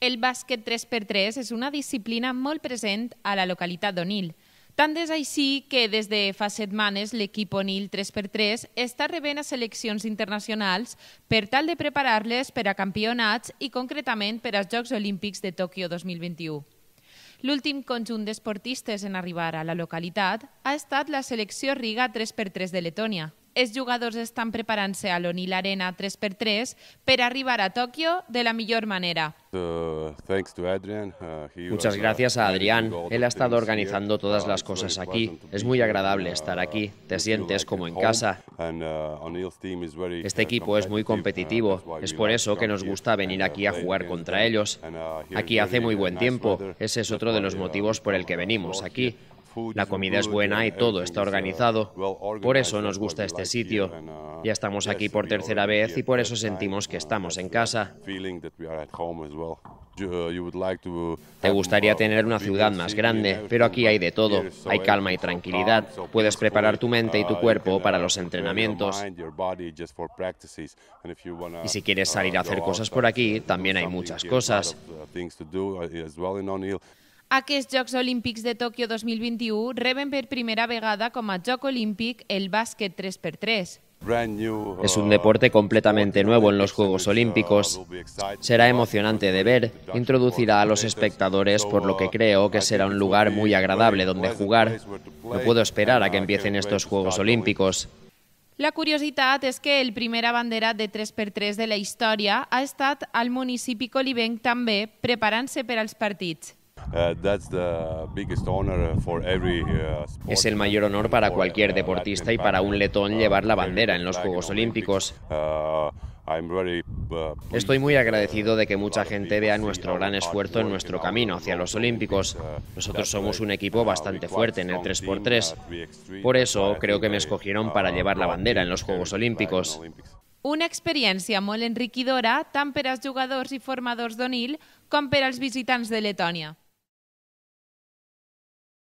El bàsquet 3x3 és una disciplina molt present a la localitat d'Onil. Tant és així que des de fa setmanes l'equip Onil 3x3 està rebent a seleccions internacionals per tal de preparar-les per a campionats i concretament per als Jocs Olímpics de Tòquio 2021. L'últim conjunt d'esportistes en arribar a la localitat ha estat la selecció Riga 3x3 de Letònia, Es jugadores están preparándose al a Arena arena 3x3 para arribar a Tokio de la mejor manera. Uh, uh, Muchas uh, gracias a Adrián. Él ha estado organizando todas las cosas aquí. Es muy agradable estar aquí. Te sientes como en casa. Este equipo es muy competitivo. Es por eso que nos gusta venir aquí a jugar contra ellos. Aquí hace muy buen tiempo. Ese es otro de los motivos por el que venimos aquí. La comida es buena y todo está organizado. Por eso nos gusta este sitio. Ya estamos aquí por tercera vez y por eso sentimos que estamos en casa. Te gustaría tener una ciudad más grande, pero aquí hay de todo. Hay calma y tranquilidad. Puedes preparar tu mente y tu cuerpo para los entrenamientos. Y si quieres salir a hacer cosas por aquí, también hay muchas cosas. Aquests Jocs Olímpics de Tòquio 2021 reben per primera vegada com a joc olímpic el bàsquet 3x3. Es un uh, deporte completamente nuevo en los Juegos uh, Olímpicos. Será emocionante de ver, introducirá a los espectadores por lo que uh, creo que será un lugar muy agradable donde jugar. No puedo esperar a que empiecen estos Juegos Olímpicos. La curiositat és que el primer abanderat de 3x3 de la història ha estat al municipi colibenc també, preparant-se per als partits. Uh, uh, es el mayor honor para cualquier uh, deportista y para un letón llevar la bandera en los Juegos Olímpicos. Estoy muy agradecido de que mucha gente vea nuestro gran esfuerzo en nuestro camino hacia los Olímpicos. Nosotros somos un equipo bastante fuerte en el 3x3. Por eso creo que me escogieron para llevar la bandera en los Juegos Olímpicos. Una experiencia muy enriquidora tant jugadores jugadores y formadores d'ONIL com peras visitantes de Letonia.